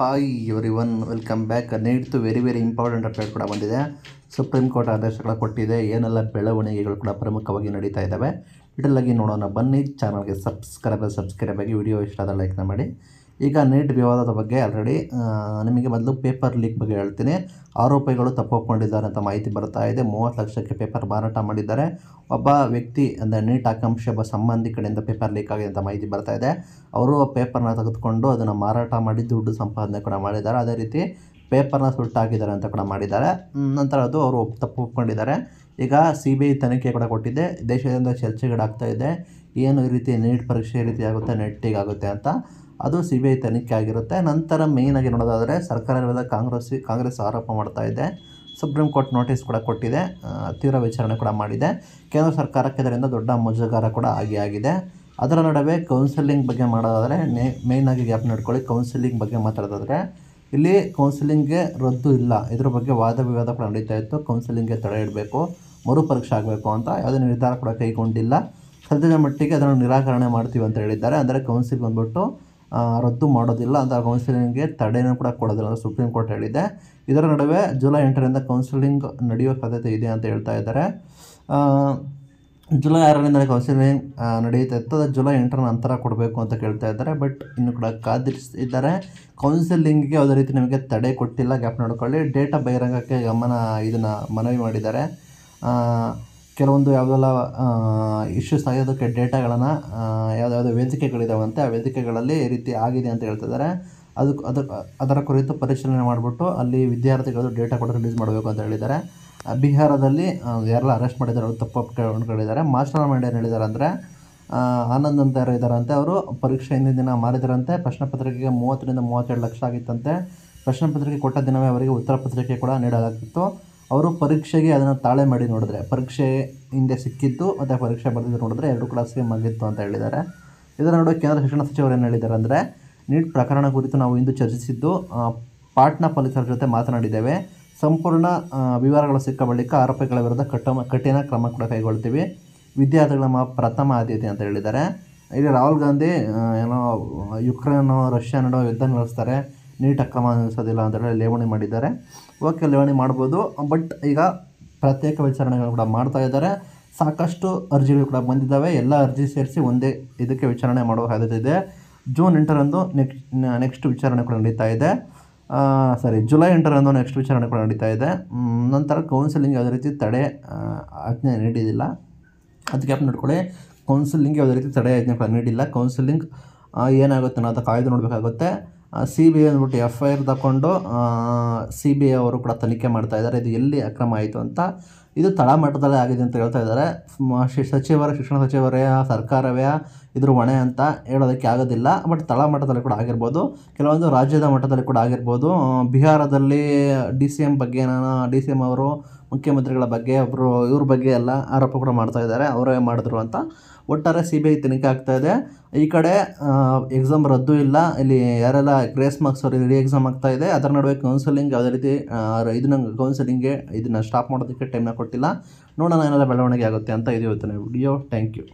hi everyone welcome back ನೀಡ್ತು very very important update ಕೂಡ ಬಂದಿದೆ ಸುಪ್ರೀಂ ಕೋರ್ಟ್ ಆದೇಶಗಳ ಕೊಟ್ಟಿದೆ ಏನೆಲ್ಲ ಬೆಳವಣಿಗೆಗಳು ಕೂಡ ಪ್ರಮುಖವಾಗಿ ನಡೀತಾ ಇದ್ದಾವೆ ಡೀಟೇಲಾಗಿ ನೋಡೋಣ ಬನ್ನಿ ಚಾನಲ್ಗೆ ಸಬ್ಸ್ಕ್ರೈಬ್ ಸಬ್ಸ್ಕ್ರೈಬ್ ಆಗಿ ವಿಡಿಯೋ ಇಷ್ಟ ಆದ ಲೈಕ್ನ ಮಾಡಿ ಈಗ ನೀಟ್ ವಿವಾದದ ಬಗ್ಗೆ ಆಲ್ರೆಡಿ ನಿಮಗೆ ಮೊದಲು ಪೇಪರ್ ಲೀಕ್ ಬಗ್ಗೆ ಹೇಳ್ತೀನಿ ಆರೋಪಿಗಳು ತಪ್ಪೊಪ್ಪಿಕೊಂಡಿದ್ದಾರೆ ಅಂತ ಮಾಹಿತಿ ಬರ್ತಾ ಇದೆ ಮೂವತ್ತು ಲಕ್ಷಕ್ಕೆ ಪೇಪರ್ ಮಾರಾಟ ಮಾಡಿದ್ದಾರೆ ಒಬ್ಬ ವ್ಯಕ್ತಿ ಅಂದರೆ ನೀಟ್ ಆಕಾಂಕ್ಷೆ ಒಬ್ಬ ಸಂಬಂಧಿ ಕಡೆಯಿಂದ ಪೇಪರ್ ಲೀಕ್ ಆಗಿದೆ ಅಂತ ಮಾಹಿತಿ ಬರ್ತಾ ಇದೆ ಅವರು ಪೇಪರ್ನ ತೆಗೆದುಕೊಂಡು ಅದನ್ನು ಮಾರಾಟ ಮಾಡಿ ದುಡ್ಡು ಸಂಪಾದನೆ ಕೂಡ ಮಾಡಿದ್ದಾರೆ ಅದೇ ರೀತಿ ಪೇಪರ್ನ ಸುಟ್ಟಾಗಿದ್ದಾರೆ ಅಂತ ಕೂಡ ಮಾಡಿದ್ದಾರೆ ನಂತರ ಅದು ಅವರು ತಪ್ಪು ಒಪ್ಕೊಂಡಿದ್ದಾರೆ ಈಗ ಸಿ ಬಿ ಐ ತನಿಖೆ ಕೂಡ ಕೊಟ್ಟಿದೆ ದೇಶದಿಂದ ಚರ್ಚೆಗೀಡಾಗ್ತಾ ಇದೆ ಏನು ಈ ರೀತಿ ನೀಟ್ ಪರೀಕ್ಷೆ ಈ ರೀತಿ ಆಗುತ್ತೆ ನೆಟ್ಟಿಗೆ ಆಗುತ್ತೆ ಅಂತ ಅದು ಸಿ ಬಿ ಐ ತನಿಖೆ ಆಗಿರುತ್ತೆ ನಂತರ ಮೇಯ್ನಾಗಿ ನೋಡೋದಾದರೆ ಸರ್ಕಾರ ವಿರುದ್ಧ ಕಾಂಗ್ರೆಸ್ ಕಾಂಗ್ರೆಸ್ ಆರೋಪ ಮಾಡ್ತಾ ಇದೆ ಸುಪ್ರೀಂ ಕೋರ್ಟ್ ನೋಟಿಸ್ ಕೂಡ ಕೊಟ್ಟಿದೆ ತೀವ್ರ ವಿಚಾರಣೆ ಕೂಡ ಮಾಡಿದೆ ಕೇಂದ್ರ ಸರ್ಕಾರಕ್ಕೆ ಇದರಿಂದ ದೊಡ್ಡ ಮುಜುಗಾರ ಕೂಡ ಆಗಿ ಆಗಿದೆ ಅದರ ನಡುವೆ ಕೌನ್ಸಿಲಿಂಗ್ ಬಗ್ಗೆ ಮಾಡೋದಾದರೆ ನೇ ಮೇಯ್ನಾಗಿ ಗ್ಯಾಪ್ ನೋಡ್ಕೊಳ್ಳಿ ಕೌನ್ಸಿಲಿಂಗ್ ಬಗ್ಗೆ ಮಾತಾಡೋದಾದರೆ ಇಲ್ಲಿ ಕೌನ್ಸಿಲಿಂಗ್ಗೆ ರದ್ದು ಇಲ್ಲ ಇದ್ರ ಬಗ್ಗೆ ವಾದ ವಿವಾದ ಕೂಡ ನಡೀತಾ ಇತ್ತು ಕೌನ್ಸಿಲಿಂಗ್ಗೆ ತಡೆ ಇಡಬೇಕು ಮರುಪರೀಕ್ಷೆ ಆಗಬೇಕು ಅಂತ ಯಾವುದೇ ನಿರ್ಧಾರ ಕೂಡ ಕೈಗೊಂಡಿಲ್ಲ ಸದ್ಯದ ಮಟ್ಟಿಗೆ ಅದನ್ನು ನಿರಾಕರಣೆ ಮಾಡ್ತೀವಿ ಅಂತ ಹೇಳಿದ್ದಾರೆ ಅಂದರೆ ಕೌನ್ಸಿಲ್ ಬಂದ್ಬಿಟ್ಟು ರದ್ದು ಮಾಡೋದಿಲ್ಲ ಅಂತ ಕೌನ್ಸಿಲಿಂಗ್ಗೆ ತಡೆಯನ್ನು ಕೂಡ ಕೊಡೋದಿಲ್ಲ ಅಂತ ಸುಪ್ರೀಂ ಕೋರ್ಟ್ ಹೇಳಿದೆ ಇದರ ನಡುವೆ ಜುಲೈ ಎಂಟರಿಂದ ಕೌನ್ಸಿಲಿಂಗ್ ನಡೆಯುವ ಸಾಧ್ಯತೆ ಇದೆ ಅಂತ ಹೇಳ್ತಾ ಇದ್ದಾರೆ ಜುಲೈ ಆರರಿಂದ ಕೌನ್ಸಿಲಿಂಗ್ ನಡೆಯುತ್ತೆ ಇತ್ತು ಜುಲೈ ಎಂಟರ ನಂತರ ಕೊಡಬೇಕು ಅಂತ ಕೇಳ್ತಾ ಇದ್ದಾರೆ ಬಟ್ ಇನ್ನು ಕೂಡ ಕಾದಿರಿಸಿದ್ದಾರೆ ಕೌನ್ಸಿಲಿಂಗ್ಗೆ ಯಾವುದೇ ರೀತಿ ನಿಮಗೆ ತಡೆ ಕೊಟ್ಟಿಲ್ಲ ಗ್ಯಾಪ್ ನೋಡ್ಕೊಳ್ಳಿ ಡೇಟಾ ಬಹಿರಂಗಕ್ಕೆ ಗಮನ ಇದನ್ನು ಮನವಿ ಮಾಡಿದ್ದಾರೆ ಕೆಲವೊಂದು ಯಾವುದೆಲ್ಲ ಇಶ್ಯೂಸ್ ಆಗಿರೋದಕ್ಕೆ ಡೇಟಾಗಳನ್ನು ಯಾವ್ದ್ಯಾವುದೋ ವೇದಿಕೆಗಳಿದ್ದಾವಂತೆ ಆ ವೇದಿಕೆಗಳಲ್ಲಿ ಈ ರೀತಿ ಆಗಿದೆ ಅಂತ ಹೇಳ್ತಿದ್ದಾರೆ ಅದಕ್ಕೆ ಅದರ ಅದರ ಕುರಿತು ಪರಿಶೀಲನೆ ಮಾಡಿಬಿಟ್ಟು ಅಲ್ಲಿ ವಿದ್ಯಾರ್ಥಿಗಳು ಡೇಟಾ ಕೂಡ ರಿಲೀಸ್ ಮಾಡಬೇಕು ಅಂತ ಹೇಳಿದ್ದಾರೆ ಬಿಹಾರದಲ್ಲಿ ಯಾರೆಲ್ಲ ಅರೆಸ್ಟ್ ಮಾಡಿದ್ದಾರೆ ಅವರು ಕೇಳಿದ್ದಾರೆ ಮಾಸ್ಟರ್ ಮೈಂಡ್ ಏನು ಹೇಳಿದ್ದಾರೆ ಅಂದರೆ ಆನಂದ್ ಅಂತ ಯಾರು ಇದ್ದಾರಂತೆ ಅವರು ಪರೀಕ್ಷೆ ಹಿಂದಿನ ದಿನ ಮಾಡಿದರಂತೆ ಪ್ರಶ್ನೆ ಪತ್ರಿಕೆಗೆ ಮೂವತ್ತರಿಂದ ಮೂವತ್ತೆರಡು ಲಕ್ಷ ಆಗಿತ್ತಂತೆ ಪ್ರಶ್ನೆ ಪತ್ರಿಕೆ ಕೊಟ್ಟ ದಿನವೇ ಅವರಿಗೆ ಉತ್ತರ ಪತ್ರಿಕೆ ಕೂಡ ನೀಡಲಾಗಿತ್ತು ಅವರು ಪರೀಕ್ಷೆಗೆ ಅದನ್ನು ತಾಳೆ ಮಾಡಿ ನೋಡಿದ್ರೆ ಪರೀಕ್ಷೆ ಹಿಂದೆ ಸಿಕ್ಕಿತ್ತು ಮತ್ತು ಪರೀಕ್ಷೆ ಬರೆದಿದ್ದು ನೋಡಿದ್ರೆ ಎರಡು ಕೂಡ ಸೇಮ್ ಆಗಿತ್ತು ಅಂತ ಹೇಳಿದ್ದಾರೆ ಇದನ್ನು ನೋಡಿ ಕೇಂದ್ರ ಶಿಕ್ಷಣ ಸಚಿವರು ಏನು ಹೇಳಿದ್ದಾರೆ ಅಂದರೆ ನೀಟ್ ಪ್ರಕರಣ ಕುರಿತು ನಾವು ಇಂದು ಚರ್ಚಿಸಿದ್ದು ಪಾಟ್ನಾ ಪೊಲೀಸರ ಜೊತೆ ಮಾತನಾಡಿದ್ದೇವೆ ಸಂಪೂರ್ಣ ವಿವರಗಳು ಸಿಕ್ಕ ಬಳಿಕ ಆರೋಪಿಗಳ ವಿರುದ್ಧ ಕಟ್ಟಮ ಕಠಿಣ ಕ್ರಮ ಕೂಡ ಕೈಗೊಳ್ತೀವಿ ವಿದ್ಯಾರ್ಥಿಗಳ ಮಾ ಪ್ರಥಮ ಆದ್ಯತೆ ಅಂತ ಹೇಳಿದ್ದಾರೆ ಇಲ್ಲಿ ರಾಹುಲ್ ಗಾಂಧಿ ಏನೋ ಯುಕ್ರೇನೋ ರಷ್ಯಾ ನಡುವೆ ಯುದ್ಧ ನಡೆಸ್ತಾರೆ ನೀಟಾಗಿ ಕ್ರಮ ಹೇಳಿ ಲೇವಣಿ ಮಾಡಿದ್ದಾರೆ ಓಕೆ ಲೇವಣಿ ಮಾಡ್ಬೋದು ಬಟ್ ಈಗ ಪ್ರತ್ಯೇಕ ವಿಚಾರಣೆಗಳು ಕೂಡ ಮಾಡ್ತಾ ಇದ್ದಾರೆ ಸಾಕಷ್ಟು ಅರ್ಜಿಗಳು ಕೂಡ ಬಂದಿದ್ದಾವೆ ಎಲ್ಲ ಅರ್ಜಿ ಸೇರಿಸಿ ಒಂದೇ ಇದಕ್ಕೆ ವಿಚಾರಣೆ ಮಾಡುವ ಸಾಧ್ಯತೆ ಇದೆ ಜೂನ್ ಎಂಟರಂದು ನೆಕ್ಸ್ಟ್ ನೆಕ್ಸ್ಟ್ ವಿಚಾರಣೆ ಕೂಡ ನಡೀತಾ ಇದೆ ಸಾರಿ ಜುಲೈ ಎಂಟರಂದು ನೆಕ್ಸ್ಟ್ ವಿಚಾರಣೆ ಕೂಡ ನಡೀತಾ ಇದೆ ನಂತರ ಕೌನ್ಸಿಲಿಂಗ್ ಯಾವುದೇ ರೀತಿ ತಡೆ ಆಜ್ಞೆ ನೀಡಿದ್ದಿಲ್ಲ ಅದಕ್ಕೆ ನೋಡ್ಕೊಳ್ಳಿ ಕೌನ್ಸಿಲಿಂಗ್ ಯಾವುದೇ ರೀತಿ ತಡೆ ಆಜ್ಞೆ ಕೂಡ ನೀಡಿಲ್ಲ ಕೌನ್ಸಿಲಿಂಗ್ ಏನಾಗುತ್ತೆ ಅನ್ನೋದು ಕಾಯ್ದು ನೋಡಬೇಕಾಗುತ್ತೆ ಸಿ ಬಿ ಐ ಅಂದ್ಬಿಟ್ಟು ಎಫ್ ಐ ಆರ್ ತಗೊಂಡು ಸಿ ಬಿ ಐ ಅವರು ಕೂಡ ತನಿಖೆ ಮಾಡ್ತಾ ಇದ್ದಾರೆ ಇದು ಎಲ್ಲಿ ಅಕ್ರಮ ಆಯಿತು ಅಂತ ಇದು ತಳಮಟ್ಟದಲ್ಲೇ ಆಗಿದೆ ಅಂತ ಹೇಳ್ತಾ ಇದ್ದಾರೆ ಸಚಿವರ ಶಿಕ್ಷಣ ಸಚಿವರೇ ಸರ್ಕಾರವೇ ಇದ್ರ ಹೊಣೆ ಅಂತ ಹೇಳೋದಕ್ಕೆ ಆಗೋದಿಲ್ಲ ಬಟ್ ತಳಮಟ್ಟದಲ್ಲಿ ಕೂಡ ಆಗಿರ್ಬೋದು ಕೆಲವೊಂದು ರಾಜ್ಯದ ಮಟ್ಟದಲ್ಲಿ ಕೂಡ ಆಗಿರ್ಬೋದು ಬಿಹಾರದಲ್ಲಿ ಡಿ ಸಿ ಎಮ್ ಬಗ್ಗೆ ನಾನು ಡಿ ಸಿ ಎಮ್ ಅವರು ಮುಖ್ಯಮಂತ್ರಿಗಳ ಬಗ್ಗೆ ಒಬ್ಬರು ಇವ್ರ ಬಗ್ಗೆ ಎಲ್ಲ ಆರೋಪ ಕೂಡ ಮಾಡ್ತಾ ಇದ್ದಾರೆ ಅವರೇ ಮಾಡಿದ್ರು ಅಂತ ಒಟ್ಟಾರೆ ಸಿ ಬಿ ಐ ತನಿಖೆ ಆಗ್ತಾ ಇದೆ ಈ ಕಡೆ ಎಕ್ಸಾಮ್ ರದ್ದು ಇಲ್ಲ ಇಲ್ಲಿ ಯಾರೆಲ್ಲ ಗ್ರೇಸ್ ಮಾರ್ಕ್ಸ್ ಅವ್ರಿಗೆ ರೀ ಎಕ್ಸಾಮ್ ಆಗ್ತಾ ಇದೆ ಅದರ ನಡುವೆ ಕೌನ್ಸಿಲಿಂಗ್ ಯಾವುದೇ ರೀತಿ ಇದನ್ನ ಕೌನ್ಸಲಿಂಗ್ಗೆ ಇದನ್ನು ಸ್ಟಾಪ್ ಮಾಡೋದಕ್ಕೆ ಟೈಮ್ನ ಕೊಟ್ಟಿಲ್ಲ ನೋಡೋಣ ಏನೆಲ್ಲ ಬೆಳವಣಿಗೆ ಆಗುತ್ತೆ ಅಂತ ಇದು ಹೇಳ್ತಾನೆ ವಿಡಿಯೋ ಥ್ಯಾಂಕ್ ಯು